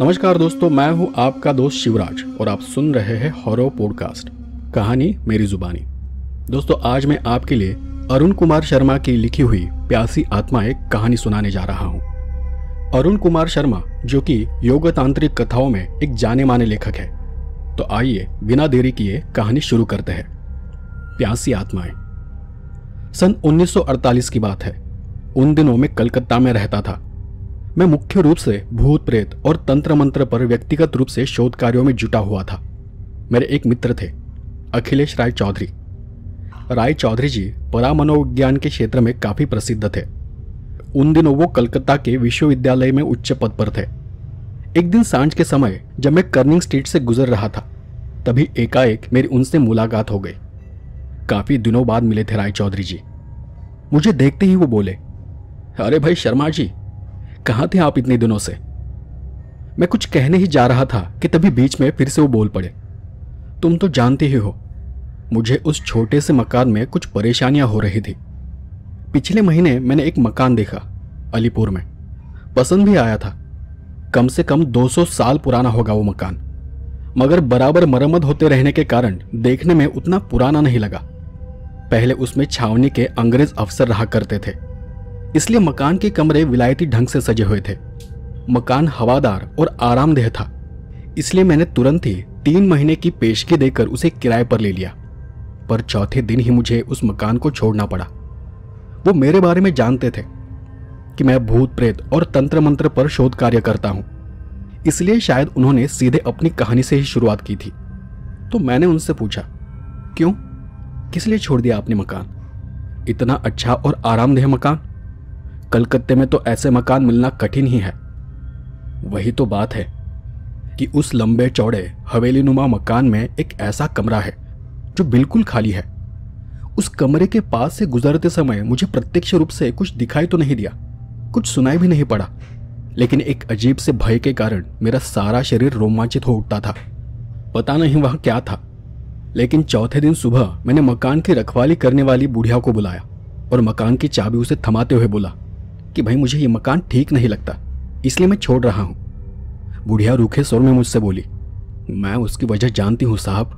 नमस्कार दोस्तों मैं हूं आपका दोस्त शिवराज और आप सुन रहे हैं हॉरो पॉडकास्ट कहानी मेरी जुबानी दोस्तों आज मैं आपके लिए अरुण कुमार शर्मा की लिखी हुई प्यासी आत्मा एक कहानी सुनाने जा रहा हूं अरुण कुमार शर्मा जो कि योगतांत्रिक कथाओं में एक जाने माने लेखक है तो आइए बिना देरी किए कहानी शुरू करते हैं प्यासी आत्माएं सन 1948 की बात है उन दिनों में कलकत्ता में रहता था मैं मुख्य रूप से भूत प्रेत और तंत्र मंत्र पर व्यक्तिगत रूप से शोध कार्यों में जुटा हुआ था मेरे एक मित्र थे अखिलेश राय चौधरी राय चौधरी जी परामनोविज्ञान के क्षेत्र में काफ़ी प्रसिद्ध थे उन दिनों वो कलकत्ता के विश्वविद्यालय में उच्च पद पर थे एक दिन सांझ के समय जब मैं कर्निंग स्ट्रीट से गुजर रहा था तभी एकाएक मेरी उनसे मुलाकात हो गई काफ़ी दिनों बाद मिले थे राय चौधरी जी मुझे देखते ही वो बोले अरे भाई शर्मा जी कहा थे आप इतने दिनों से मैं कुछ कहने ही जा रहा था कि तभी बीच में फिर से वो बोल पड़े तुम तो जानते ही हो मुझे उस छोटे से मकान में कुछ परेशानियां हो रही थी पिछले महीने मैंने एक मकान देखा अलीपुर में पसंद भी आया था कम से कम 200 साल पुराना होगा वो मकान मगर बराबर मरम्मत होते रहने के कारण देखने में उतना पुराना नहीं लगा पहले उसमें छावनी के अंग्रेज अफसर रहा करते थे इसलिए मकान के कमरे विलायती ढंग से सजे हुए थे मकान हवादार और आरामदेह था इसलिए मैंने तुरंत ही तीन महीने की पेशगी देकर उसे किराए पर ले लिया पर चौथे दिन ही मुझे उस मकान को छोड़ना पड़ा वो मेरे बारे में जानते थे कि मैं भूत प्रेत और तंत्र मंत्र पर शोध कार्य करता हूं इसलिए शायद उन्होंने सीधे अपनी कहानी से ही शुरुआत की थी तो मैंने उनसे पूछा क्यों किस लिए छोड़ दिया आपने मकान इतना अच्छा और आरामदेह मकान कलकत्ते में तो ऐसे मकान मिलना कठिन ही है वही तो बात है कि उस लंबे चौड़े हवेली नुमा मकान में एक ऐसा कमरा है जो बिल्कुल खाली है उस कमरे के पास से गुजरते समय मुझे प्रत्यक्ष रूप से कुछ दिखाई तो नहीं दिया कुछ सुनाई भी नहीं पड़ा लेकिन एक अजीब से भय के कारण मेरा सारा शरीर रोमांचित हो उठता था पता नहीं वह क्या था लेकिन चौथे दिन सुबह मैंने मकान की रखवाली करने वाली बुढ़िया को बुलाया और मकान की चाबी उसे थमाते हुए बोला कि भाई मुझे ये मकान ठीक नहीं लगता इसलिए मैं छोड़ रहा हूँ बुढ़िया रूखे स्वर में मुझसे बोली मैं उसकी वजह जानती हूँ साहब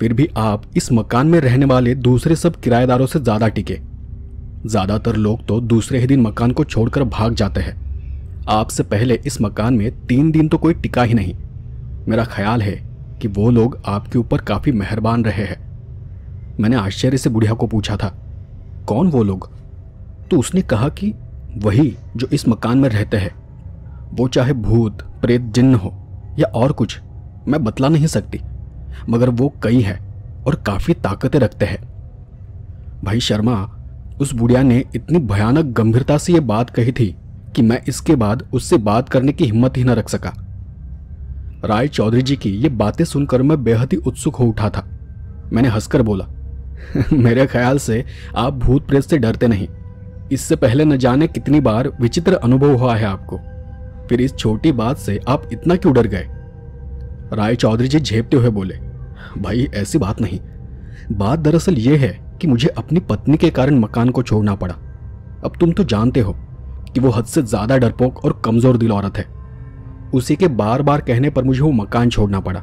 फिर भी आप इस मकान में रहने वाले दूसरे सब किराएदारों से ज़्यादा टिके ज़्यादातर लोग तो दूसरे ही दिन मकान को छोड़कर भाग जाते हैं आपसे पहले इस मकान में तीन दिन तो कोई टिका ही नहीं मेरा ख्याल है कि वो लोग आपके ऊपर काफ़ी मेहरबान रहे हैं मैंने आश्चर्य से बुढ़िया को पूछा था कौन वो लोग तो उसने कहा कि वही जो इस मकान में रहते हैं वो चाहे भूत प्रेत जिन्न हो या और कुछ मैं बतला नहीं सकती मगर वो कई है और काफ़ी ताकतें रखते हैं भाई शर्मा उस बुढ़िया ने इतनी भयानक गंभीरता से यह बात कही थी कि मैं इसके बाद उससे बात करने की हिम्मत ही न रख सका राय चौधरी जी की ये बातें सुनकर मैं बेहद ही उत्सुक हो उठा था मैंने हंसकर बोला मेरे ख्याल से आप भूत प्रेत से डरते नहीं इससे पहले न जाने कितनी बार विचित्र अनुभव हुआ है आपको फिर इस छोटी बात से आप इतना क्यों डर गए राय चौधरी जी झेपते हुए बोले भाई ऐसी बात नहीं बात दरअसल यह है कि मुझे अपनी पत्नी के कारण मकान को छोड़ना पड़ा अब तुम तो जानते हो कि वो हद से ज्यादा डरपोक और कमजोर दिल औरत है उसी के बार बार कहने पर मुझे वो मकान छोड़ना पड़ा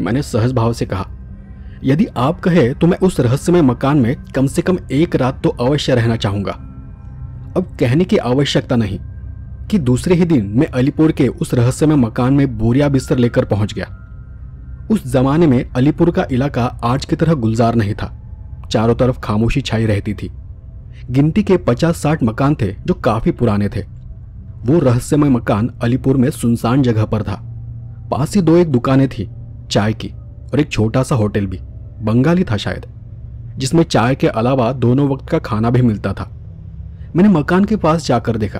मैंने सहज भाव से कहा यदि आप कहे तो मैं उस रहस्यमय मकान में कम से कम एक रात तो अवश्य रहना चाहूंगा अब कहने की आवश्यकता नहीं कि दूसरे ही दिन मैं अलीपुर के उस रहस्यमय मकान में बोरिया बिस्तर लेकर पहुंच गया उस जमाने में अलीपुर का इलाका आज की तरह गुलजार नहीं था चारों तरफ खामोशी छाई रहती थी गिनती के पचास साठ मकान थे जो काफी पुराने थे वो रहस्यमय मकान अलीपुर में सुनसान जगह पर था पास ही दो एक दुकानें थी चाय की और एक छोटा सा होटल भी बंगाली था शायद जिसमें चाय के अलावा दोनों वक्त का खाना भी मिलता था मैंने मकान के पास जाकर देखा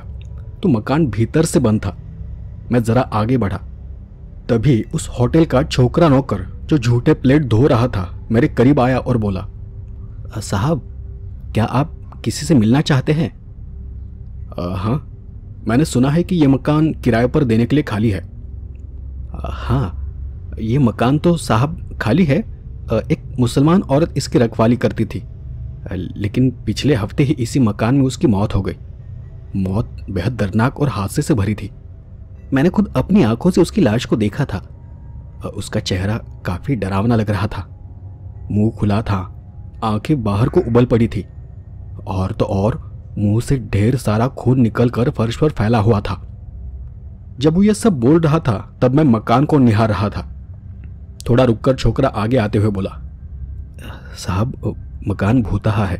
तो मकान भीतर से बंद था मैं जरा आगे बढ़ा तभी उस होटल का छोकरा नौकर जो झूठे प्लेट धो रहा था मेरे करीब आया और बोला साहब क्या आप किसी से मिलना चाहते हैं हाँ मैंने सुना है कि यह मकान किराए पर देने के लिए खाली है हाँ ये मकान तो साहब खाली है एक मुसलमान औरत इसकी रखवाली करती थी लेकिन पिछले हफ्ते ही इसी मकान में उसकी मौत हो गई मौत बेहद दर्दनाक और हादसे से भरी थी मैंने खुद अपनी आंखों से उसकी लाश को देखा था उसका चेहरा काफी डरावना लग रहा था मुंह खुला था आंखें बाहर को उबल पड़ी थी और तो और मुंह से ढेर सारा खून निकलकर फर्श पर फैला हुआ था जब वो यह सब बोल रहा था तब मैं मकान को निहार रहा था थोड़ा रुककर छोकरा आगे आते हुए बोला साहब मकान भूतहा है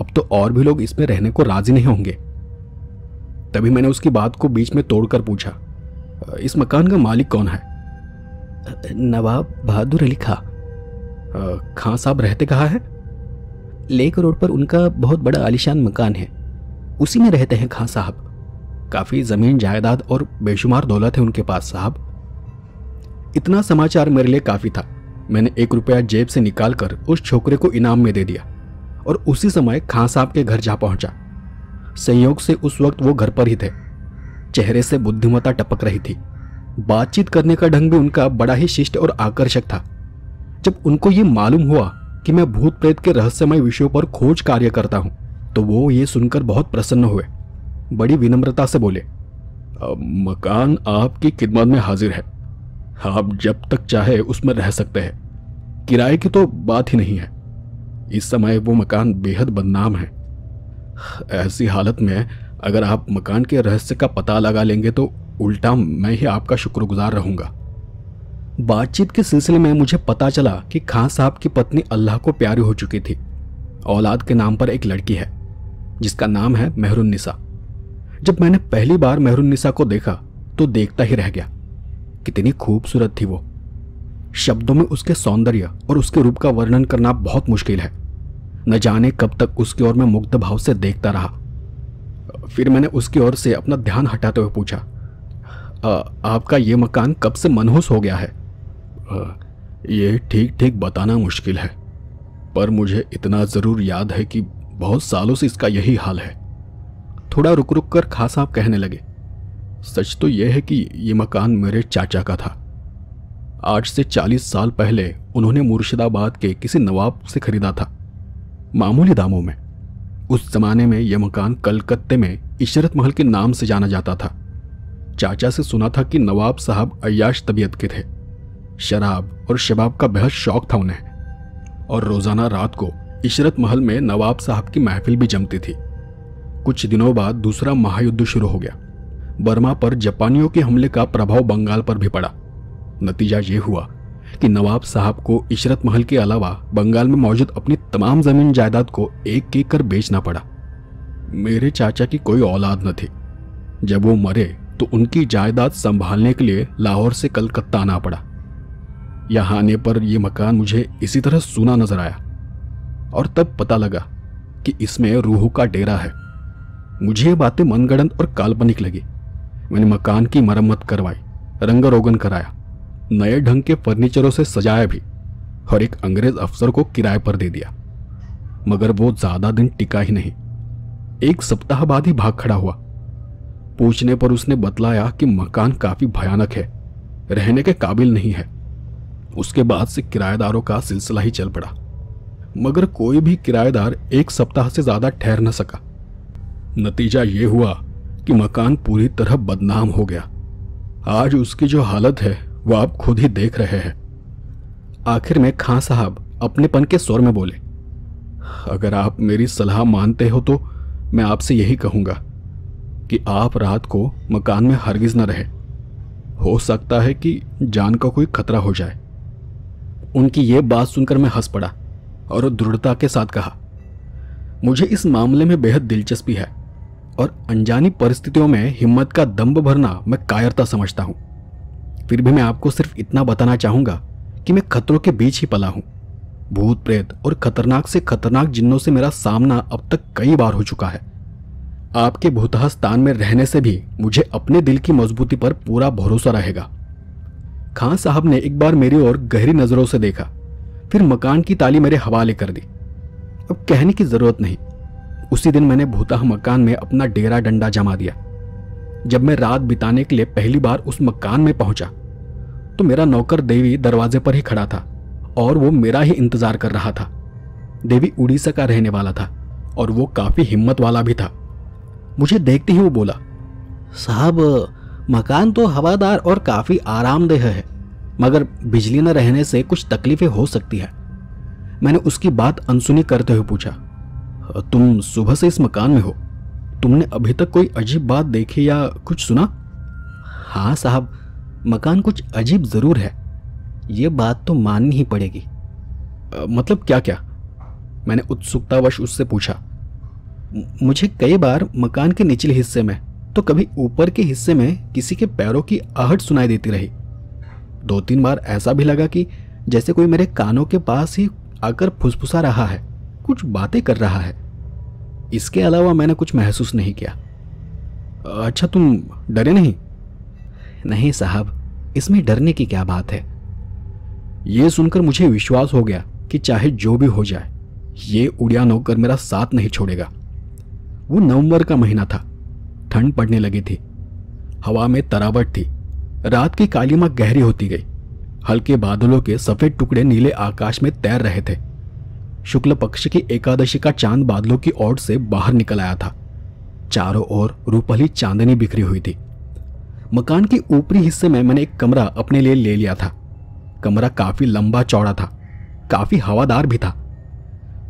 अब तो और भी लोग इसमें रहने को राजी नहीं होंगे तभी मैंने उसकी बात को बीच में तोड़कर पूछा इस मकान का मालिक कौन है नवाब बहादुर अली खां खां साहब रहते कहाँ हैं लेक रोड पर उनका बहुत बड़ा आलिशान मकान है उसी में रहते हैं खां साहब काफ़ी ज़मीन जायदाद और बेशुमार दौलत है उनके पास साहब इतना समाचार मेरे लिए काफ़ी था मैंने एक रुपया जेब से निकालकर उस छोकरे को इनाम में दे दिया और उसी समय खां साहब के घर जा पहुंचा संयोग से उस वक्त वो घर पर ही थे चेहरे से बुद्धिमता टपक रही थी बातचीत करने का ढंग भी उनका बड़ा ही शिष्ट और आकर्षक था जब उनको ये मालूम हुआ कि मैं भूत प्रेत के रहस्यमय विषयों पर खोज कार्य करता हूँ तो वो ये सुनकर बहुत प्रसन्न हुए बड़ी विनम्रता से बोले मकान आपकी खिदमत में हाजिर है आप हाँ, जब तक चाहे उसमें रह सकते हैं किराए की तो बात ही नहीं है इस समय वो मकान बेहद बदनाम है ऐसी हालत में अगर आप मकान के रहस्य का पता लगा लेंगे तो उल्टा मैं ही आपका शुक्रगुजार रहूंगा बातचीत के सिलसिले में मुझे पता चला कि खान साहब की पत्नी अल्लाह को प्यारी हो चुकी थी औलाद के नाम पर एक लड़की है जिसका नाम है मेहरुन्निसा जब मैंने पहली बार मेहरुन्निसा को देखा तो देखता ही रह गया कितनी खूबसूरत थी वो शब्दों में उसके सौंदर्य और उसके रूप का वर्णन करना बहुत मुश्किल है न जाने कब तक उसकी ओर मैं मुग्ध भाव से देखता रहा फिर मैंने उसकी ओर से अपना ध्यान हटाते हुए पूछा आ, आपका ये मकान कब से मनहूस हो गया है आ, ये ठीक ठीक बताना मुश्किल है पर मुझे इतना ज़रूर याद है कि बहुत सालों से इसका यही हाल है थोड़ा रुक रुक कर खास आप कहने लगे सच तो यह है कि ये मकान मेरे चाचा का था आज से चालीस साल पहले उन्होंने मुर्शिदाबाद के किसी नवाब से खरीदा था मामूली दामों में उस जमाने में यह मकान कलकत्ते में इशरत महल के नाम से जाना जाता था चाचा से सुना था कि नवाब साहब अयाश तबीयत के थे शराब और शबाब का बेहद शौक था उन्हें और रोज़ाना रात को इशरत महल में नवाब साहब की महफिल भी जमती थी कुछ दिनों बाद दूसरा महायुद्ध शुरू हो गया बर्मा पर जापानियों के हमले का प्रभाव बंगाल पर भी पड़ा नतीजा ये हुआ कि नवाब साहब को इशरत महल के अलावा बंगाल में मौजूद अपनी तमाम जमीन जायदाद को एक एक कर बेचना पड़ा मेरे चाचा की कोई औलाद न थी जब वो मरे तो उनकी जायदाद संभालने के लिए लाहौर से कलकत्ता आना पड़ा यहां आने पर यह मकान मुझे इसी तरह सूना नजर आया और तब पता लगा कि इसमें रूह का डेरा है मुझे ये बातें मनगढ़ंत और काल्पनिक लगी मैंने मकान की मरम्मत करवाई रंगरोगन कराया नए ढंग के फर्नीचरों से सजाया भी और एक अंग्रेज अफसर को किराए पर दे दिया मगर वो ज्यादा दिन टिका ही नहीं एक सप्ताह बाद ही भाग खड़ा हुआ पूछने पर उसने बतलाया कि मकान काफी भयानक है रहने के काबिल नहीं है उसके बाद से किराएदारों का सिलसिला ही चल पड़ा मगर कोई भी किराएदार एक सप्ताह से ज्यादा ठहर न सका नतीजा ये हुआ कि मकान पूरी तरह बदनाम हो गया आज उसकी जो हालत है वो आप खुद ही देख रहे हैं आखिर में खां साहब अपने पन के स्वर में बोले अगर आप मेरी सलाह मानते हो तो मैं आपसे यही कहूंगा कि आप रात को मकान में हरगिज न रहे हो सकता है कि जान का कोई खतरा हो जाए उनकी यह बात सुनकर मैं हंस पड़ा और दृढ़ता के साथ कहा मुझे इस मामले में बेहद दिलचस्पी है और अनजानी परिस्थितियों में हिम्मत का दम्ब भरना मैं कायरता समझता हूँ फिर भी मैं आपको सिर्फ इतना बताना चाहूँगा कि मैं खतरों के बीच ही पला हूँ भूत प्रेत और खतरनाक से खतरनाक जिन्नों से मेरा सामना अब तक कई बार हो चुका है आपके भूतहस्तान में रहने से भी मुझे अपने दिल की मजबूती पर पूरा भरोसा रहेगा खान साहब ने एक बार मेरी ओर गहरी नज़रों से देखा फिर मकान की ताली मेरे हवाले कर दी अब कहने की ज़रूरत नहीं उसी दिन मैंने भूतह मकान में अपना डेरा डंडा जमा दिया जब मैं रात बिताने के लिए पहली बार उस मकान में पहुंचा तो मेरा नौकर देवी दरवाजे पर ही खड़ा था और वो मेरा ही इंतजार कर रहा था देवी उड़ीसा का रहने वाला था और वो काफी हिम्मत वाला भी था मुझे देखते ही वो बोला साहब मकान तो हवादार और काफी आरामदेह है मगर बिजली न रहने से कुछ तकलीफें हो सकती है मैंने उसकी बात अनसुनी करते हुए पूछा तुम सुबह से इस मकान में हो तुमने अभी तक कोई अजीब बात देखी या कुछ सुना हाँ साहब मकान कुछ अजीब ज़रूर है ये बात तो माननी ही पड़ेगी आ, मतलब क्या क्या मैंने उत्सुकतावश उससे पूछा मुझे कई बार मकान के निचले हिस्से में तो कभी ऊपर के हिस्से में किसी के पैरों की आहट सुनाई देती रही दो तीन बार ऐसा भी लगा कि जैसे कोई मेरे कानों के पास ही आकर फुसफुसा रहा है कुछ बातें कर रहा है इसके अलावा मैंने कुछ महसूस नहीं किया अच्छा तुम डरे नहीं नहीं साहब इसमें डरने की क्या बात है यह सुनकर मुझे विश्वास हो गया कि चाहे जो भी हो जाए ये उड़ियान होकर मेरा साथ नहीं छोड़ेगा वो नवंबर का महीना था ठंड पड़ने लगी थी हवा में तरावट थी रात की कालीमा गहरी होती गई हल्के बादलों के सफेद टुकड़े नीले आकाश में तैर रहे थे शुक्ल पक्ष की एकादशी का चांद बादलों की ओर से बाहर निकल आया था चारों ओर रूपली चांदनी बिखरी हुई थी मकान के ऊपरी हिस्से में मैंने एक कमरा अपने लिए ले लिया था कमरा काफी लंबा चौड़ा था काफी हवादार भी था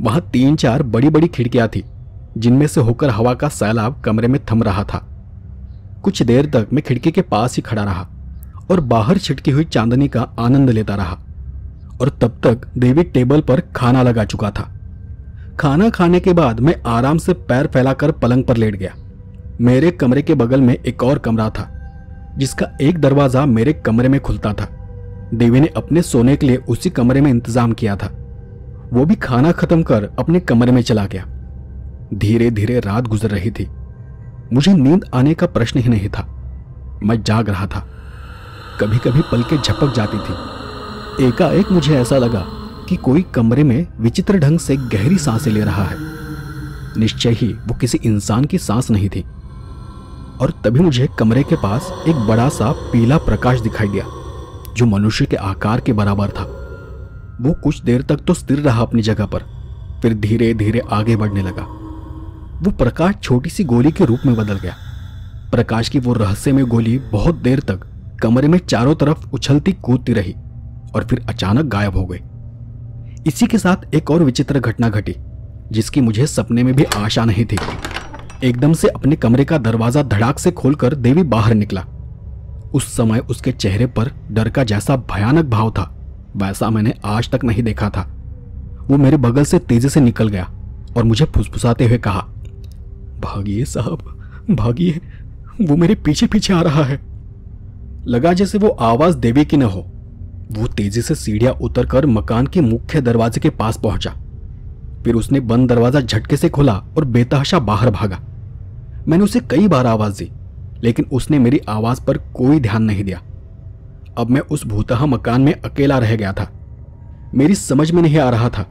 वहां तीन चार बड़ी बड़ी खिड़कियां थी जिनमें से होकर हवा का सैलाब कमरे में थम रहा था कुछ देर तक मैं खिड़की के पास ही खड़ा रहा और बाहर छिटकी हुई चांदनी का आनंद लेता रहा और तब तक डेविड टेबल पर खाना लगा चुका था खाना खाने के बाद मैं आराम से पैर फैलाकर पलंग पर लेट गया मेरे कमरे के बगल में एक और कमरा था जिसका एक दरवाज़ा मेरे कमरे में खुलता था देवी ने अपने सोने के लिए उसी कमरे में इंतजाम किया था वो भी खाना खत्म कर अपने कमरे में चला गया धीरे धीरे रात गुजर रही थी मुझे नींद आने का प्रश्न ही नहीं था मैं जाग रहा था कभी कभी पलके झपक जाती थी एकाएक मुझे ऐसा लगा कि कोई कमरे में विचित्र ढंग से गहरी सांसें ले रहा है निश्चय ही वो किसी इंसान की सांस नहीं थी और तभी मुझे कमरे के पास एक बड़ा सा पीला प्रकाश दिखाई दिया जो मनुष्य के आकार के बराबर था वो कुछ देर तक तो स्थिर रहा अपनी जगह पर फिर धीरे धीरे आगे बढ़ने लगा वो प्रकाश छोटी सी गोली के रूप में बदल गया प्रकाश की वो रहस्यमय गोली बहुत देर तक कमरे में चारों तरफ उछलती कूदती रही और फिर अचानक गायब हो गए इसी के साथ एक और विचित्र घटना घटी जिसकी मुझे सपने में भी आशा नहीं थी एकदम से अपने कमरे का दरवाजा धड़ाक से खोलकर देवी बाहर निकला उस समय उसके चेहरे पर डर का जैसा भयानक भाव था वैसा मैंने आज तक नहीं देखा था वो मेरे बगल से तेजी से निकल गया और मुझे फुसफुसाते हुए कहा भागिए साहब भागिए वो मेरे पीछे पीछे आ रहा है लगा जैसे वो आवाज देवी की न हो वो तेजी से सीढ़ियां उतरकर मकान के मुख्य दरवाजे के पास पहुंचा फिर उसने बंद दरवाजा झटके से खोला और बेतहाशा बाहर भागा मैंने उसे कई बार आवाज दी लेकिन उसने मेरी आवाज पर कोई ध्यान नहीं दिया अब मैं उस भूतहा मकान में अकेला रह गया था मेरी समझ में नहीं आ रहा था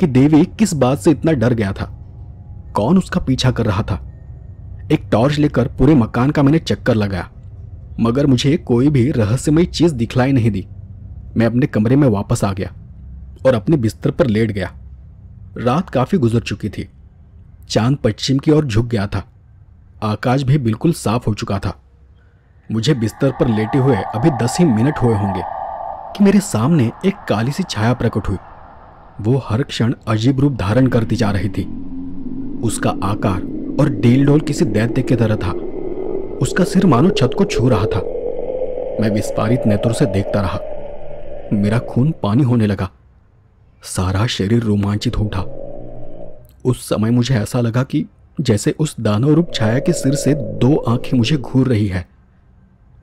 कि देवी किस बात से इतना डर गया था कौन उसका पीछा कर रहा था एक टॉर्च लेकर पूरे मकान का मैंने चक्कर लगाया मगर मुझे कोई भी रहस्यमय चीज दिखलाई नहीं दी मैं अपने कमरे में वापस आ गया और अपने बिस्तर पर लेट गया रात काफ़ी गुजर चुकी थी चांद पश्चिम की ओर झुक गया था आकाश भी बिल्कुल साफ हो चुका था मुझे बिस्तर पर लेटे हुए अभी दस ही मिनट हुए होंगे कि मेरे सामने एक काली सी छाया प्रकट हुई वो हर क्षण अजीब रूप धारण करती जा रही थी उसका आकार और डील डोल किसी दैत्य की तरह था उसका सिर मानो छत को छू रहा था मैं विस्पारित नेत्रों से देखता रहा मेरा खून पानी होने लगा सारा शरीर रोमांचित हो उठा उस समय मुझे ऐसा लगा कि जैसे उस दानव रूप छाया के सिर से दो आंखें मुझे घूर रही है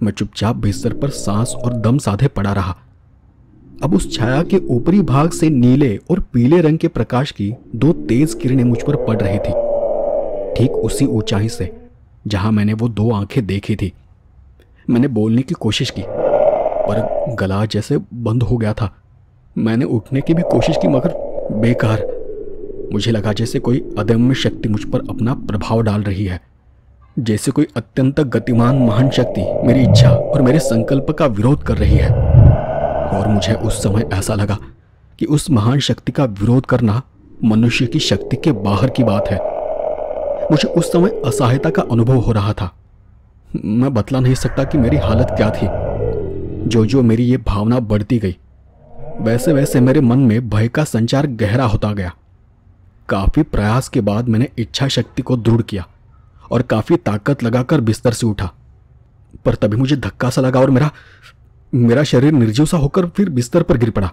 मैं चुपचाप बिस्तर पर सांस और दम साधे पड़ा रहा अब उस छाया के ऊपरी भाग से नीले और पीले रंग के प्रकाश की दो तेज किरणें मुझ पर पड़ रही थी ठीक उसी ऊंचाई से जहां मैंने वो दो आंखें देखी थी मैंने बोलने की कोशिश की पर गला जैसे बंद हो गया था मैंने उठने की भी कोशिश की मगर बेकार मुझे लगा जैसे कोई अदम्य शक्ति मुझ पर अपना प्रभाव डाल रही है जैसे कोई अत्यंत गतिमान महान शक्ति मेरी इच्छा और मेरे संकल्प का विरोध कर रही है और मुझे उस समय ऐसा लगा कि उस महान शक्ति का विरोध करना मनुष्य की शक्ति के बाहर की बात है मुझे उस समय असहायता का अनुभव हो रहा था मैं बतला नहीं सकता कि मेरी हालत क्या थी जो जो मेरी ये भावना बढ़ती गई वैसे वैसे मेरे मन में भय का संचार गहरा होता गया काफ़ी प्रयास के बाद मैंने इच्छा शक्ति को दृढ़ किया और काफ़ी ताकत लगाकर बिस्तर से उठा पर तभी मुझे धक्का सा लगा और मेरा मेरा शरीर निर्जीव सा होकर फिर बिस्तर पर गिर पड़ा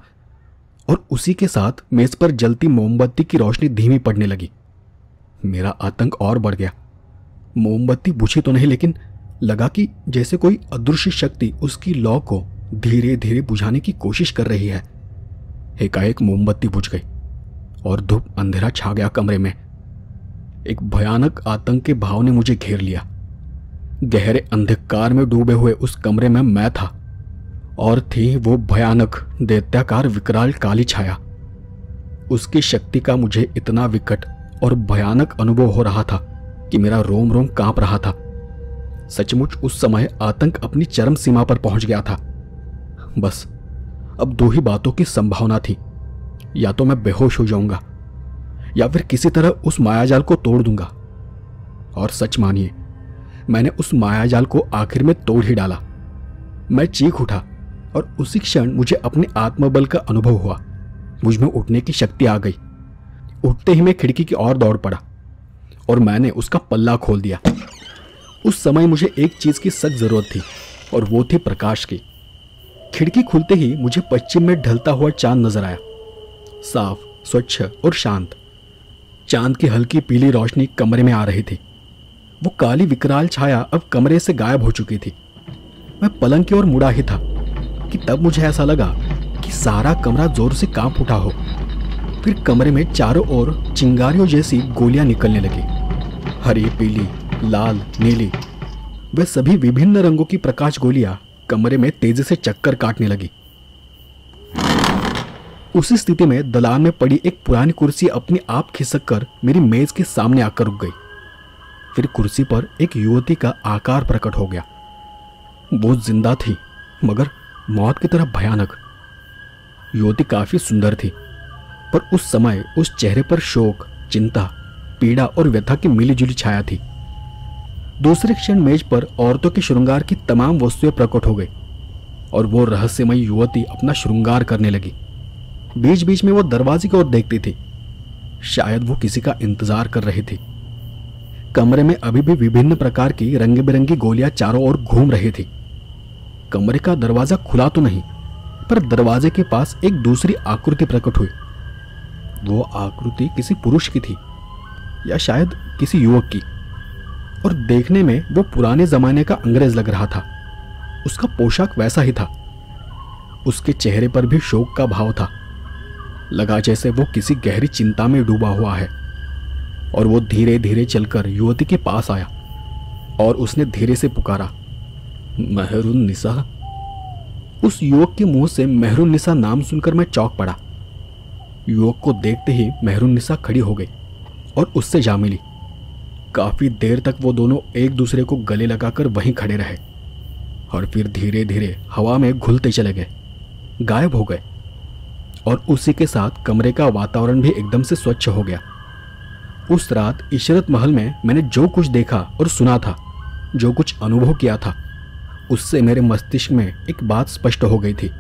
और उसी के साथ मेज पर जलती मोमबत्ती की रोशनी धीमी पड़ने लगी मेरा आतंक और बढ़ गया मोमबत्ती बुझी तो नहीं लेकिन लगा कि जैसे कोई अदृश्य शक्ति उसकी लौ को धीरे धीरे बुझाने की कोशिश कर रही है एकाएक मोमबत्ती बुझ गई और धूप अंधेरा छा गया कमरे में एक भयानक आतंक के भाव ने मुझे घेर लिया गहरे अंधकार में डूबे हुए उस कमरे में मैं था और थी वो भयानक दैत्याकार विकराल काली छाया उसकी शक्ति का मुझे इतना विकट और भयानक अनुभव हो रहा था कि मेरा रोम रोम कांप रहा था सचमुच उस समय आतंक अपनी चरम सीमा पर पहुंच गया था बस अब दो ही बातों की संभावना थी या तो मैं बेहोश हो जाऊंगा या फिर किसी तरह उस मायाजाल को तोड़ दूंगा और सच मानिए मैंने उस मायाजाल को आखिर में तोड़ ही डाला मैं चीख उठा और उसी क्षण मुझे अपने आत्मबल का अनुभव हुआ मुझ में उठने की शक्ति आ गई उठते ही मैं खिड़की की ओर दौड़ पड़ा और मैंने उसका पल्ला खोल दिया उस समय मुझे एक चीज की सख्त जरूरत थी और वो थी प्रकाश की खिड़की खुलते ही मुझे पश्चिम में ढलता हुआ चांद नजर आया साफ स्वच्छ और शांत चांद की हल्की पीली रोशनी कमरे में आ रही थी वो काली विकराल छाया अब कमरे से गायब हो चुकी थी मैं पलंग की ओर मुड़ा ही था कि तब मुझे ऐसा लगा कि सारा कमरा जोर से कांप उठा हो फिर कमरे में चारों ओर चिंगारियों जैसी गोलियां निकलने लगी हरी पीली लाल नीली वे सभी विभिन्न रंगों की प्रकाश गोलियां कमरे में तेजी से चक्कर काटने लगी उसी स्थिति में दलान में पड़ी एक पुरानी कुर्सी अपने आप खिसक कर मेरी मेज के सामने आकर रुक गई फिर कुर्सी पर एक युवती का आकार प्रकट हो गया वो जिंदा थी मगर मौत की तरह भयानक युवती काफी सुंदर थी पर उस समय उस चेहरे पर शोक चिंता पीड़ा और व्यथा की मिलीजुली छाया थी दूसरे क्षण मेज पर औरतों के श्रृंगार की तमाम वस्तुएं प्रकट हो गई और वो रहस्यमयी युवती अपना श्रृंगार करने लगी बीच बीच में वो दरवाजे की ओर देखती थी शायद वो किसी का इंतजार कर रही थी कमरे में अभी भी विभिन्न प्रकार की रंग बिरंगी गोलियां चारों ओर घूम रही थी कमरे का दरवाजा खुला तो नहीं पर दरवाजे के पास एक दूसरी आकृति प्रकट हुई वो आकृति किसी पुरुष की थी या शायद किसी युवक की और देखने में वो पुराने जमाने का अंग्रेज लग रहा था उसका पोशाक वैसा ही था उसके चेहरे पर भी शोक का भाव था लगा जैसे वो किसी गहरी चिंता में डूबा हुआ है और वो धीरे धीरे चलकर युवती के पास आया और उसने धीरे से पुकारा मेहरुन निशा उस युवक के मुंह से मेहरुन निशा नाम सुनकर मैं चौक पड़ा युवक को देखते ही मेहरुन निशा खड़ी हो गई और उससे जा मिली काफी देर तक वो दोनों एक दूसरे को गले लगाकर वहीं खड़े रहे और फिर धीरे धीरे हवा में घुलते चले गए गायब हो गए और उसी के साथ कमरे का वातावरण भी एकदम से स्वच्छ हो गया उस रात इशरत महल में मैंने जो कुछ देखा और सुना था जो कुछ अनुभव किया था उससे मेरे मस्तिष्क में एक बात स्पष्ट हो गई थी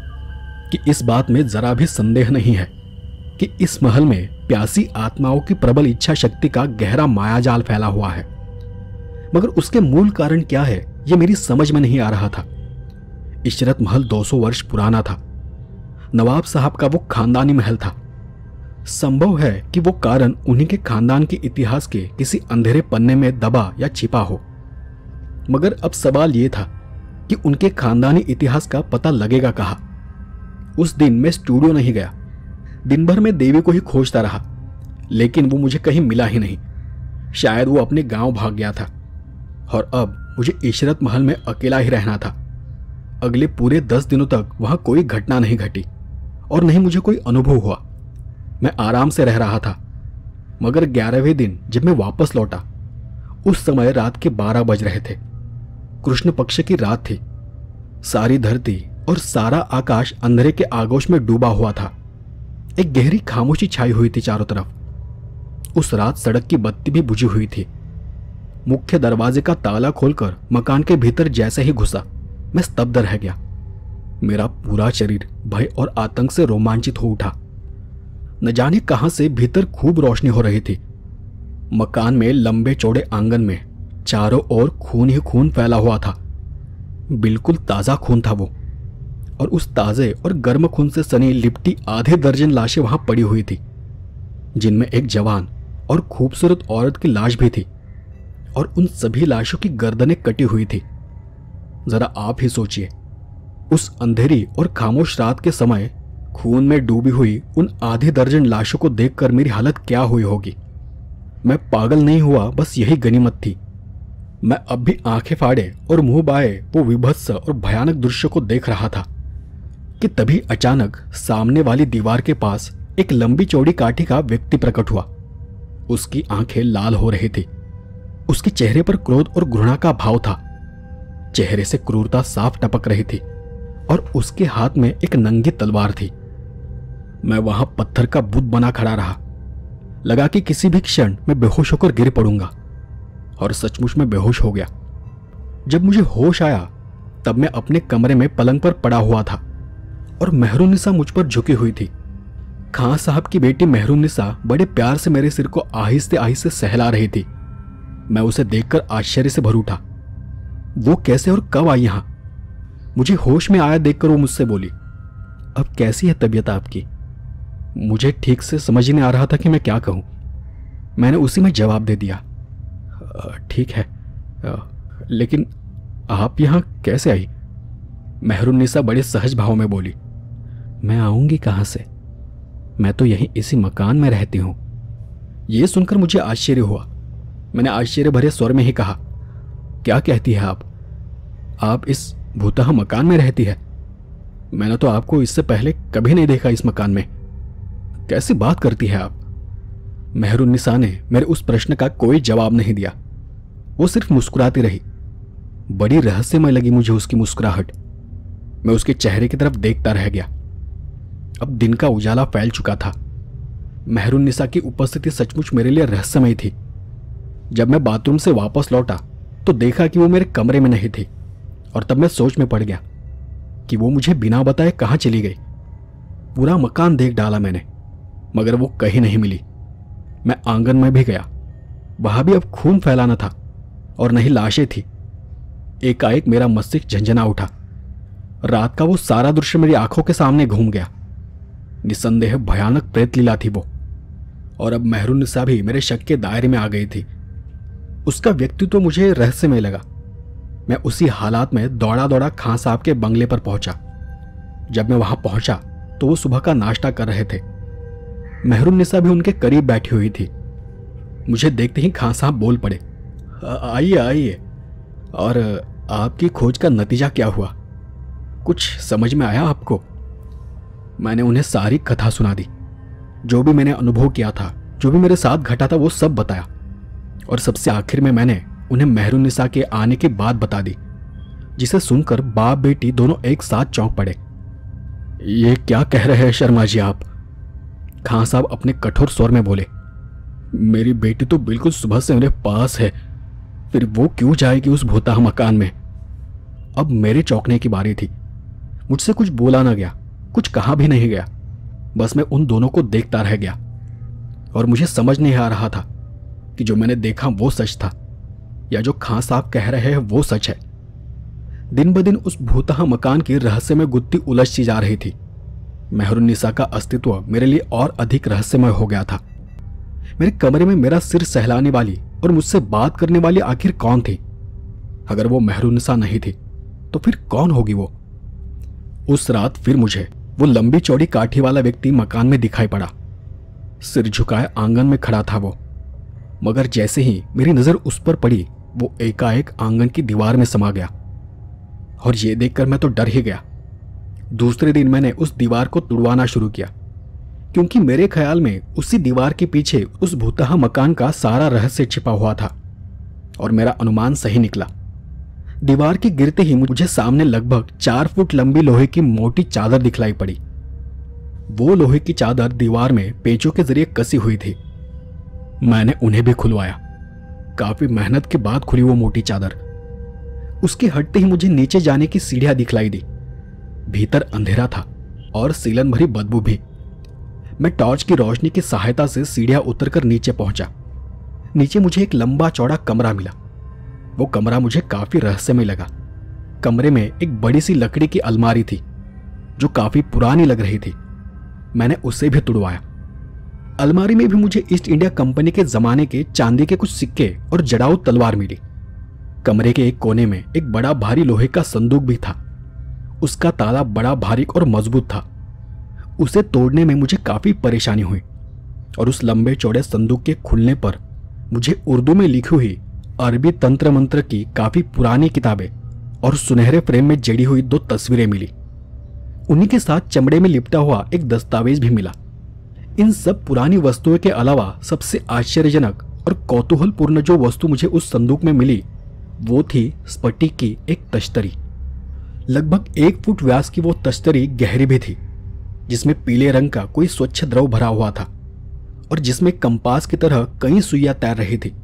कि इस बात में ज़रा भी संदेह नहीं है कि इस महल में प्यासी आत्माओं की प्रबल इच्छा शक्ति का गहरा मायाजाल फैला हुआ है मगर उसके मूल कारण क्या है यह मेरी समझ में नहीं आ रहा था इशरत महल 200 वर्ष पुराना था नवाब साहब का वो खानदानी महल था संभव है कि वो कारण उन्हीं के खानदान के इतिहास के किसी अंधेरे पन्ने में दबा या छिपा हो मगर अब सवाल यह था कि उनके खानदानी इतिहास का पता लगेगा कहा उस दिन मैं स्टूडियो नहीं गया दिन भर में देवी को ही खोजता रहा लेकिन वो मुझे कहीं मिला ही नहीं शायद वो अपने गांव भाग गया था और अब मुझे इशरत महल में अकेला ही रहना था अगले पूरे दस दिनों तक वहां कोई घटना नहीं घटी और नहीं मुझे कोई अनुभव हुआ मैं आराम से रह रहा था मगर ग्यारहवें दिन जब मैं वापस लौटा उस समय रात के बारह बज रहे थे कृष्ण पक्ष की रात थी सारी धरती और सारा आकाश अंधेरे के आगोश में डूबा हुआ था एक गहरी खामोशी छाई हुई थी चारों तरफ उस रात सड़क की बत्ती भी बुझी हुई थी मुख्य दरवाजे का ताला खोलकर मकान के भीतर जैसे ही घुसा मैं स्तब्ध रह गया मेरा पूरा शरीर भय और आतंक से रोमांचित हो उठा न जाने कहां से भीतर खूब रोशनी हो रही थी मकान में लंबे चौड़े आंगन में चारों ओर खून ही खून फैला हुआ था बिल्कुल ताजा खून था वो और उस ताज़े और गर्म खून से सनी लिपटी आधे दर्जन लाशें वहां पड़ी हुई थी जिनमें एक जवान और खूबसूरत औरत की लाश भी थी और उन सभी लाशों की गर्दनें कटी हुई थी जरा आप ही सोचिए उस अंधेरी और खामोश रात के समय खून में डूबी हुई उन आधे दर्जन लाशों को देखकर मेरी हालत क्या हुई होगी मैं पागल नहीं हुआ बस यही गनीमत थी मैं अब भी आंखें फाड़े और मुंह बाए वो विभत्स और भयानक दृश्य को देख रहा था कि तभी अचानक सामने वाली दीवार के पास एक लंबी चौड़ी काठी का व्यक्ति प्रकट हुआ उसकी आंखें लाल हो रही थी उसके चेहरे पर क्रोध और घृणा का भाव था चेहरे से क्रूरता साफ टपक रही थी और उसके हाथ में एक नंगी तलवार थी मैं वहां पत्थर का बुत बना खड़ा रहा लगा कि किसी भी क्षण मैं बेहोश होकर गिर पड़ूंगा और सचमुच में बेहोश हो गया जब मुझे होश आया तब मैं अपने कमरे में पलंग पर पड़ा हुआ था और मेहरूनिसा मुझ पर झुकी हुई थी खां साहब की बेटी मेहरूनिसा बड़े प्यार से मेरे सिर को आहिस्ते आहिस्ते सहला रही थी मैं उसे देखकर आश्चर्य से भर उठा वो कैसे और कब आई यहां मुझे होश में आया देखकर वो मुझसे बोली अब कैसी है तबीयत आपकी मुझे ठीक से समझ नहीं आ रहा था कि मैं क्या कहूं मैंने उसी में जवाब दे दिया ठीक है आ, लेकिन आप यहां कैसे आई मेहरुन्निसा बड़े सहज भाव में बोली मैं आऊंगी कहाँ से मैं तो यहीं इसी मकान में रहती हूँ ये सुनकर मुझे आश्चर्य हुआ मैंने आश्चर्य भरे स्वर में ही कहा क्या कहती है आप आप इस भूतहा मकान में रहती है मैंने तो आपको इससे पहले कभी नहीं देखा इस मकान में कैसी बात करती है आप मेहरुन्निसा ने मेरे उस प्रश्न का कोई जवाब नहीं दिया वो सिर्फ मुस्कुराती रही बड़ी रहस्यमय लगी मुझे उसकी मुस्कुराहट मैं उसके चेहरे की तरफ देखता रह गया अब दिन का उजाला फैल चुका था मेहरून निशा की उपस्थिति सचमुच मेरे लिए रहस्यमय थी जब मैं बाथरूम से वापस लौटा तो देखा कि वो मेरे कमरे में नहीं थी और तब मैं सोच में पड़ गया कि वो मुझे बिना बताए कहाँ चली गई पूरा मकान देख डाला मैंने मगर वो कहीं नहीं मिली मैं आंगन में भी गया वहां भी अब खून फैलाना था और नहीं लाशें थी एकाएक मेरा मस्तिष्क झंझना उठा रात का वो सारा दृश्य मेरी आंखों के सामने घूम गया निसंदेह भयानक प्रेत लीला थी वो और अब मेहरुनिसा भी मेरे शक के दायरे में आ गई थी उसका व्यक्तित्व तो मुझे रहस्य में लगा मैं उसी हालात में दौड़ा दौड़ा खां साहब के बंगले पर पहुंचा जब मैं वहां पहुंचा तो वो सुबह का नाश्ता कर रहे थे निशा भी उनके करीब बैठी हुई थी मुझे देखते ही खां साहब बोल पड़े आइए आइए और आपकी खोज का नतीजा क्या हुआ कुछ समझ में आया आपको मैंने उन्हें सारी कथा सुना दी जो भी मैंने अनुभव किया था जो भी मेरे साथ घटा था वो सब बताया और सबसे आखिर में मैंने उन्हें मेहरुनिसा के आने की बात बता दी जिसे सुनकर बाप बेटी दोनों एक साथ चौंक पड़े ये क्या कह रहे हैं शर्मा जी आप खां साहब अपने कठोर स्वर में बोले मेरी बेटी तो बिल्कुल सुबह से मेरे पास है फिर वो क्यों जाएगी उस भूताह मकान में अब मेरे चौंकने की बारी थी मुझसे कुछ बोला ना गया कुछ कहा भी नहीं गया बस मैं उन दोनों को देखता रह गया और मुझे समझ नहीं आ रहा था कि जो मैंने देखा वो सच था या जो खां साहब कह रहे हैं वो सच है दिन ब दिन उस भूतहा मकान की रहस्य में गुत्ती उलझती जा रही थी मेहरुन्निसा का अस्तित्व मेरे लिए और अधिक रहस्यमय हो गया था मेरे कमरे में मेरा सिर सहलाने वाली और मुझसे बात करने वाली आखिर कौन थी अगर वो मेहरुन्निसा नहीं थी तो फिर कौन होगी वो उस रात फिर मुझे वो लंबी चौड़ी काठी वाला व्यक्ति मकान में दिखाई पड़ा सिर झुकाए आंगन में खड़ा था वो मगर जैसे ही मेरी नज़र उस पर पड़ी वो एकाएक आंगन की दीवार में समा गया और ये देखकर मैं तो डर ही गया दूसरे दिन मैंने उस दीवार को तुड़वाना शुरू किया क्योंकि मेरे ख्याल में उसी दीवार के पीछे उस भूतहा मकान का सारा रहस्य छिपा हुआ था और मेरा अनुमान सही निकला दीवार के गिरते ही मुझे सामने लगभग चार फुट लंबी लोहे की मोटी चादर दिखलाई पड़ी वो लोहे की चादर दीवार में पेचों के जरिए कसी हुई थी मैंने उन्हें भी खुलवाया काफी मेहनत के बाद खुली वो मोटी चादर उसके हटते ही मुझे नीचे जाने की सीढ़ियां दिखलाई दी भीतर अंधेरा था और सीलन भरी बदबू भी मैं टॉर्च की रोशनी की सहायता से सीढ़ियां उतरकर नीचे पहुंचा नीचे मुझे एक लंबा चौड़ा कमरा मिला वो कमरा मुझे काफी रहस्यमय लगा कमरे में एक बड़ी सी लकड़ी की अलमारी थी जो काफी पुरानी लग रही थी मैंने उसे भी तुड़वाया अलमारी में भी मुझे ईस्ट इंडिया कंपनी के जमाने के चांदी के कुछ सिक्के और जड़ाऊ तलवार मिली कमरे के एक कोने में एक बड़ा भारी लोहे का संदूक भी था उसका ताला बड़ा भारी और मजबूत था उसे तोड़ने में मुझे काफी परेशानी हुई और उस लंबे चौड़े संदूक के खुलने पर मुझे उर्दू में लिखी हुई अरबी तंत्र मंत्र की काफी पुरानी किताबें और सुनहरे फ्रेम में जड़ी हुई दो तस्वीरें मिली उन्हीं के साथ चमड़े में लिपटा हुआ एक दस्तावेज भी मिला इन सब पुरानी वस्तुओं के अलावा सबसे आश्चर्यजनक और कौतूहलपूर्ण जो वस्तु मुझे उस संदूक में मिली वो थी स्पटिक की एक तश्तरी लगभग एक फुट व्यास की वो तश्तरी गहरी भी थी जिसमें पीले रंग का कोई स्वच्छ द्रव भरा हुआ था और जिसमें कंपास की तरह कई सुइया तैर रही थी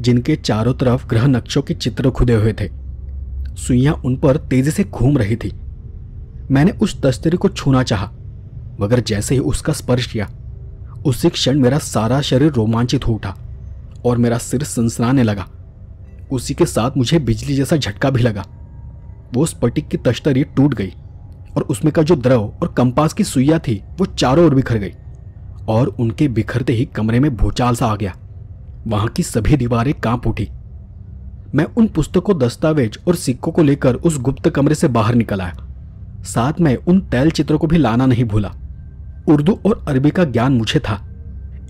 जिनके चारों तरफ ग्रह नक्शों के चित्र खुदे हुए थे सुइयां उन पर तेजी से घूम रही थी मैंने उस तस्तरी को छूना चाहा, मगर जैसे ही उसका स्पर्श किया उसी क्षण मेरा सारा शरीर रोमांचित हो उठा और मेरा सिर सनसनाने लगा उसी के साथ मुझे बिजली जैसा झटका भी लगा वो स्पटिक की तश्तरी टूट गई और उसमें का जो द्रव और कंपास की सुइया थी वो चारों ओर बिखर गई और उनके बिखरते ही कमरे में भूचाल सा आ गया वहां की सभी दीवारें कांप उठी मैं उन पुस्तकों दस्तावेज और सिक्कों को लेकर उस गुप्त कमरे से बाहर निकल आया साथ में उन तैल चित्रों को भी लाना नहीं भूला उर्दू और अरबी का ज्ञान मुझे था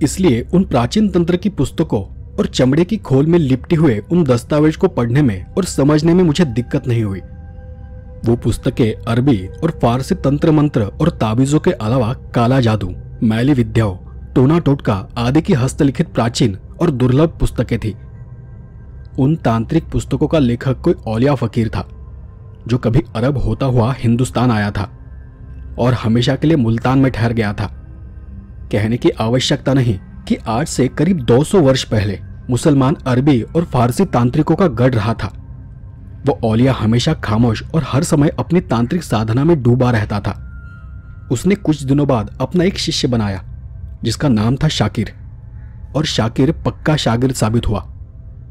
इसलिए उन प्राचीन तंत्र की पुस्तकों और चमड़े की खोल में लिपटे हुए उन दस्तावेज को पढ़ने में और समझने में मुझे दिक्कत नहीं हुई वो पुस्तकें अरबी और फारसी तंत्र मंत्र और ताबीजों के अलावा काला जादू मैली विद्याओं टोना टोटका आदि की हस्तलिखित प्राचीन और दुर्लभ पुस्तकें थी उन तांत्रिक पुस्तकों का लेखक कोई औलिया फकीर था जो कभी अरब होता हुआ हिंदुस्तान आया था और हमेशा के लिए मुल्तान में ठहर गया था कहने की आवश्यकता नहीं कि आज से करीब 200 वर्ष पहले मुसलमान अरबी और फारसी तांत्रिकों का गढ़ रहा था वो औलिया हमेशा खामोश और हर समय अपनी तांत्रिक साधना में डूबा रहता था उसने कुछ दिनों बाद अपना एक शिष्य बनाया जिसका नाम था शाकिर और शाकिर पक्का शागिर्द साबित हुआ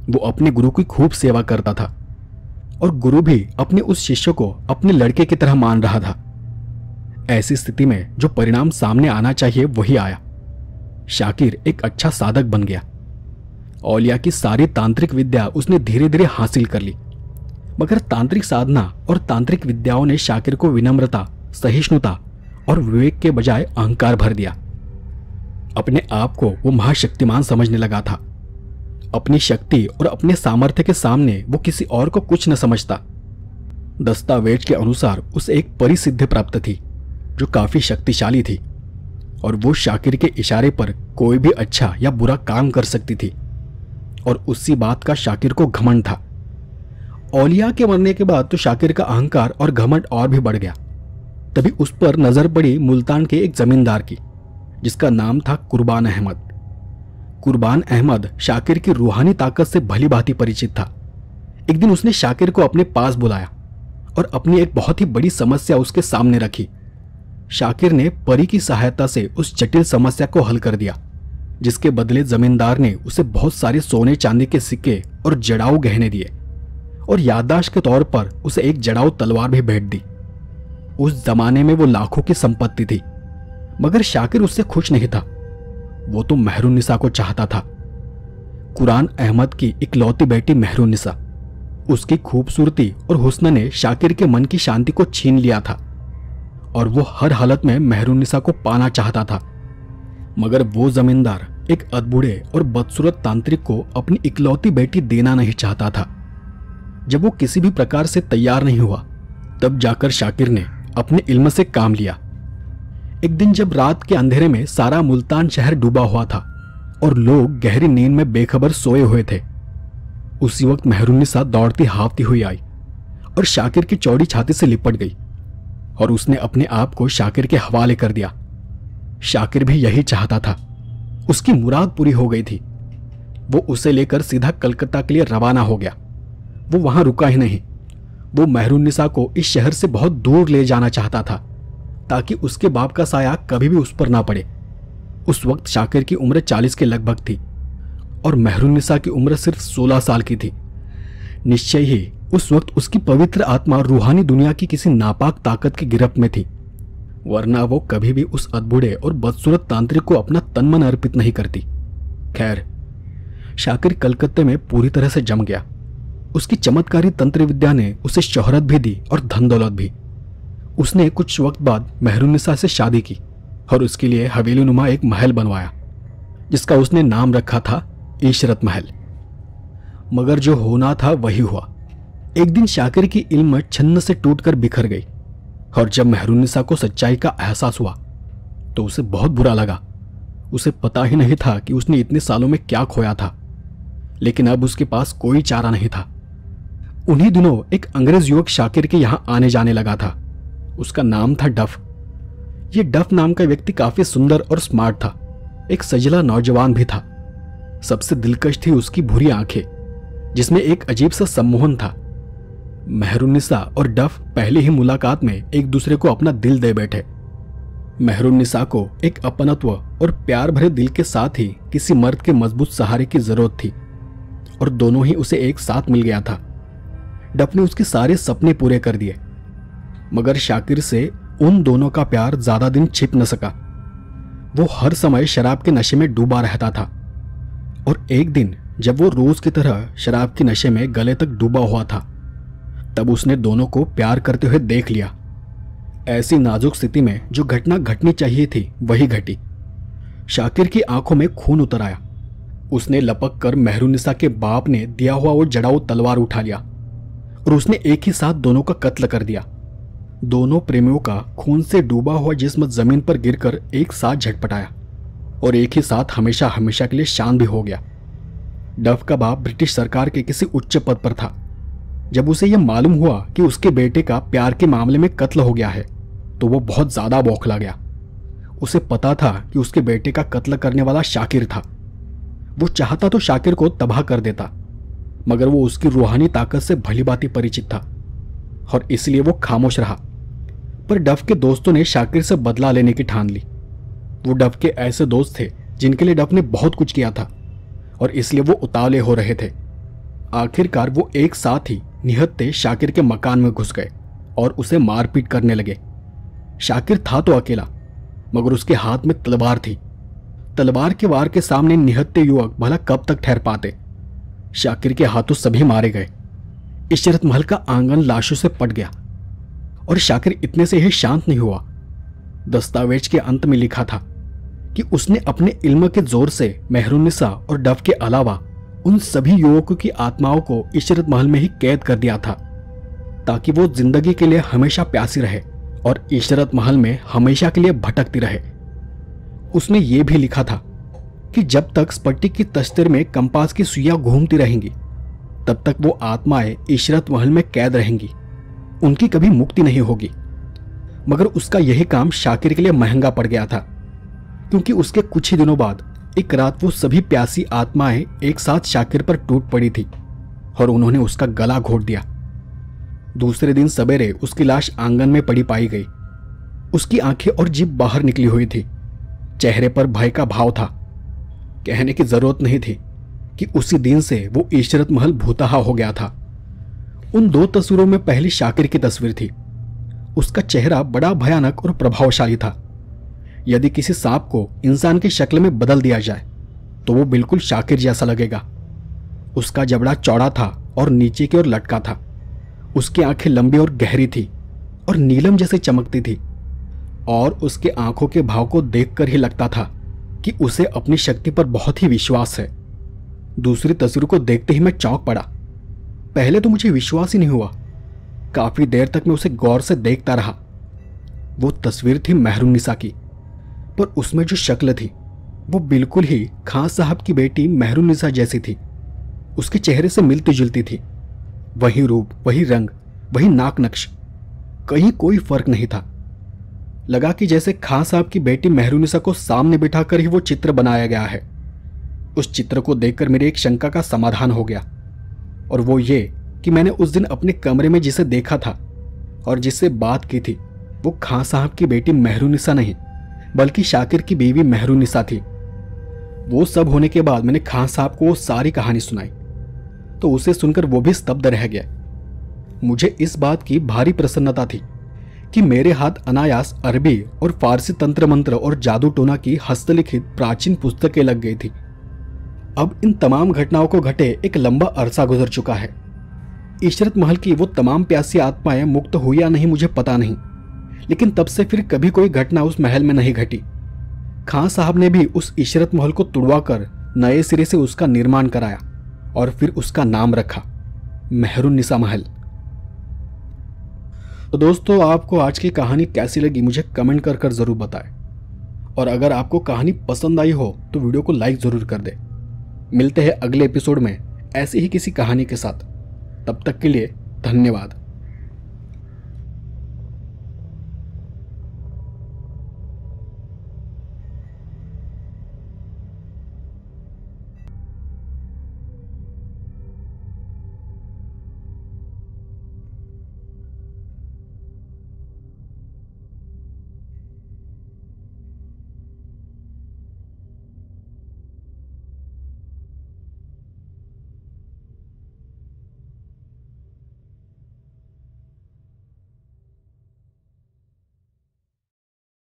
वो अपने गुरु की खूब सेवा करता था और गुरु भी अपने उस शिष्य को अपने लड़के की तरह मान रहा था ऐसी स्थिति में जो परिणाम सामने आना चाहिए वही आया शाकिर एक अच्छा साधक बन गया औलिया की सारी तांत्रिक विद्या उसने धीरे धीरे हासिल कर ली मगर तांत्रिक साधना और तांत्रिक विद्याओं ने शाकिर को विनम्रता सहिष्णुता और विवेक के बजाय अहंकार भर दिया अपने आप को वो महाशक्तिमान समझने लगा था अपनी शक्ति और अपने सामर्थ्य के सामने वो किसी और को कुछ न समझता दस्तावेज के अनुसार उसे एक परी प्राप्त थी जो काफ़ी शक्तिशाली थी और वो शाकिर के इशारे पर कोई भी अच्छा या बुरा काम कर सकती थी और उसी बात का शाकिर को घमंड था ओलिया के मरने के बाद तो शाकिर का अहंकार और घमंड और भी बढ़ गया तभी उस पर नज़र पड़ी मुल्तान के एक जमींदार की जिसका नाम था कुर्बान अहमद कुर्बान अहमद शाकिर की रूहानी ताकत से भली भांति परिचित था एक दिन उसने शाकिर को अपने पास बुलाया और अपनी एक बहुत ही बड़ी समस्या उसके सामने रखी शाकिर ने परी की सहायता से उस जटिल समस्या को हल कर दिया जिसके बदले जमींदार ने उसे बहुत सारे सोने चांदी के सिक्के और जड़ाऊ गहने दिए और याददाश्त के तौर पर उसे एक जड़ाऊ तलवार भी भेंट दी उस जमाने में वो लाखों की संपत्ति थी मगर शाकिर उससे खुश नहीं था वो तो मेहरुनिसा को चाहता था कुरान अहमद की इकलौती बेटी मेहरुनिसा उसकी खूबसूरती और हुस्न ने शाकिर के मन की शांति को छीन लिया था और वो हर हालत में मेहरुनिसा को पाना चाहता था मगर वो जमींदार एक अदबुढ़े और बदसूरत तांत्रिक को अपनी इकलौती बेटी देना नहीं चाहता था जब वो किसी भी प्रकार से तैयार नहीं हुआ तब जाकर शाकिर ने अपने इल्म से काम लिया एक दिन जब रात के अंधेरे में सारा मुल्तान शहर डूबा हुआ था और लोग गहरी नींद में बेखबर सोए हुए थे उसी वक्त मेहरुन्निसा दौड़ती हाफती हुई आई और शाकिर की चौड़ी छाती से लिपट गई और उसने अपने आप को शाकिर के हवाले कर दिया शाकिर भी यही चाहता था उसकी मुराद पूरी हो गई थी वो उसे लेकर सीधा कलकत्ता के लिए रवाना हो गया वो वहां रुका ही नहीं वो मेहरुन्निसा को इस शहर से बहुत दूर ले जाना चाहता था ताकि उसके बाप का साया कभी भी उस पर ना पड़े उस वक्त शाकिर की उम्र चालीस के लगभग थी और मेहरुनिसा की उम्र सिर्फ सोलह साल की थी निश्चय ही उस वक्त उसकी पवित्र आत्मा रूहानी दुनिया की किसी नापाक ताकत की गिरफ्त में थी वरना वो कभी भी उस अधबुढ़े और बदसूरत तांत्रिक को अपना तनमन अर्पित नहीं करती खैर शाकिर कलकत्ते में पूरी तरह से जम गया उसकी चमत्कारी तंत्र विद्या ने उसे शोहरत भी दी और धन दौलत भी उसने कुछ वक्त बाद मेहरुनिसा से शादी की और उसके लिए हवेली नुमा एक महल बनवाया जिसका उसने नाम रखा था ईशरत महल मगर जो होना था वही हुआ एक दिन शाकिर की इल्म छन्न से टूटकर बिखर गई और जब मेहरुनिसा को सच्चाई का एहसास हुआ तो उसे बहुत बुरा लगा उसे पता ही नहीं था कि उसने इतने सालों में क्या खोया था लेकिन अब उसके पास कोई चारा नहीं था उन्हीं दिनों एक अंग्रेज युवक शाकिर के यहाँ आने जाने लगा था उसका नाम था डफ ये डफ नाम का व्यक्ति काफी सुंदर और स्मार्ट था एक सजला नौजवान भी था सबसे दिलकश थी उसकी भूरी आंखें जिसमें एक अजीब सा सम्मोहन था मेहरुनिसा और डफ पहली ही मुलाकात में एक दूसरे को अपना दिल दे बैठे मेहरुनिसा को एक अपनत्व और प्यार भरे दिल के साथ ही किसी मर्द के मजबूत सहारे की जरूरत थी और दोनों ही उसे एक साथ मिल गया था डफ ने उसके सारे सपने पूरे कर दिए मगर शाकिर से उन दोनों का प्यार ज्यादा दिन छिप न सका वो हर समय शराब के नशे में डूबा रहता था और एक दिन जब वो रोज की तरह शराब के नशे में गले तक डूबा हुआ था तब उसने दोनों को प्यार करते हुए देख लिया ऐसी नाजुक स्थिति में जो घटना घटनी चाहिए थी वही घटी शाकिर की आंखों में खून उतर आया उसने लपक कर मेहरूनिसा के बाप ने दिया हुआ वो जड़ाऊ तलवार उठा लिया और उसने एक ही साथ दोनों का कत्ल कर दिया दोनों प्रेमियों का खून से डूबा हुआ जिस्म जमीन पर गिरकर एक साथ झटपटाया और एक ही साथ हमेशा हमेशा के लिए शांत भी हो गया डफ का बाप ब्रिटिश सरकार के किसी उच्च पद पर था जब उसे यह मालूम हुआ कि उसके बेटे का प्यार के मामले में कत्ल हो गया है तो वो बहुत ज़्यादा बौखला गया उसे पता था कि उसके बेटे का कत्ल करने वाला शाकिर था वो चाहता तो शाकिर को तबाह कर देता मगर वो उसकी रूहानी ताकत से भली परिचित था और इसलिए वो खामोश रहा पर डफ के दोस्तों ने शाकिर से बदला लेने की ठान ली वो डफ के ऐसे दोस्त थे जिनके लिए डफ ने बहुत कुछ किया था और इसलिए वो उतावले हो रहे थे आखिरकार वो एक साथ ही निहत्ते शाकिर के मकान में घुस गए और उसे मारपीट करने लगे शाकिर था तो अकेला मगर उसके हाथ में तलवार थी तलवार के वार के सामने निहत्ते युवक भला कब तक ठहर पाते शाकिर के हाथों सभी मारे गए इशरत महल का आंगन लाशों से पट गया और शाकिर इतने से ही शांत नहीं हुआ दस्तावेज के अंत में लिखा था कि उसने अपने इल्म के जोर से मेहरुनिसा और डव के अलावा उन सभी युवकों की आत्माओं को इशरत महल में ही कैद कर दिया था ताकि वो जिंदगी के लिए हमेशा प्यासी रहे और इशरत महल में हमेशा के लिए भटकती रहे उसने ये भी लिखा था कि जब तक स्पट्टी की तस्तर में कंपास की सुइया घूमती रहेंगी तब तक वो आत्माएं इशरत महल में कैद रहेंगी उनकी कभी मुक्ति नहीं होगी मगर उसका यही काम शाकिर के लिए महंगा पड़ गया था क्योंकि उसके कुछ ही दिनों बाद एक रात वो सभी प्यासी आत्माएं एक साथ शाकिर पर टूट पड़ी थी और उन्होंने उसका गला घोट दिया दूसरे दिन सवेरे उसकी लाश आंगन में पड़ी पाई गई उसकी आंखें और जीप बाहर निकली हुई थी चेहरे पर भय का भाव था कहने की जरूरत नहीं थी कि उसी दिन से वो इशरत महल भूताहा हो गया था उन दो तस्वीरों में पहली शाकिर की तस्वीर थी उसका चेहरा बड़ा भयानक और प्रभावशाली था यदि किसी सांप को इंसान की शक्ल में बदल दिया जाए तो वो बिल्कुल शाकिर जैसा लगेगा उसका जबड़ा चौड़ा था और नीचे की ओर लटका था उसकी आंखें लंबी और गहरी थी और नीलम जैसे चमकती थी और उसके आंखों के भाव को देखकर ही लगता था कि उसे अपनी शक्ति पर बहुत ही विश्वास है दूसरी तस्वीर को देखते ही मैं चौंक पड़ा पहले तो मुझे विश्वास ही नहीं हुआ काफी देर तक मैं उसे गौर से देखता रहा वो तस्वीर थी महरूम की पर उसमें जो शक्ल थी वो बिल्कुल ही खान साहब की बेटी महरूम जैसी थी उसके चेहरे से मिलती जुलती थी वही रूप वही रंग वही नाक नक्श कहीं कोई फर्क नहीं था लगा कि जैसे खां साहब की बेटी मेहरूनिसा को सामने बिठाकर ही वो चित्र बनाया गया है उस चित्र को देखकर मेरी एक शंका का समाधान हो गया और वो ये कि मैंने उस दिन अपने कमरे में जिसे देखा था और जिससे बात की थी वो खां साहब की बेटी मेहरूनिसा नहीं बल्कि शाकिर की बीवी मेहरूनिसा थी वो सब होने के बाद मैंने खां साहब को वो सारी कहानी सुनाई तो उसे सुनकर वो भी स्तब्ध रह गया मुझे इस बात की भारी प्रसन्नता थी कि मेरे हाथ अनायास अरबी और फारसी तंत्र मंत्र और जादू टोना की हस्तलिखित प्राचीन पुस्तकें लग गई थी अब इन तमाम घटनाओं को घटे एक लंबा अरसा गुजर चुका है इशरत महल की वो तमाम प्यासी आत्माएं मुक्त हुई या नहीं मुझे पता नहीं लेकिन तब से फिर कभी कोई घटना उस महल में नहीं घटी खां साहब ने भी उस इशरत महल को तुड़वा कर नए सिरे से उसका निर्माण कराया और फिर उसका नाम रखा मेहरुन्निसा महल तो दोस्तों आपको आज की कहानी कैसी लगी मुझे कमेंट कर कर ज़रूर बताएं और अगर आपको कहानी पसंद आई हो तो वीडियो को लाइक ज़रूर कर दें मिलते हैं अगले एपिसोड में ऐसी ही किसी कहानी के साथ तब तक के लिए धन्यवाद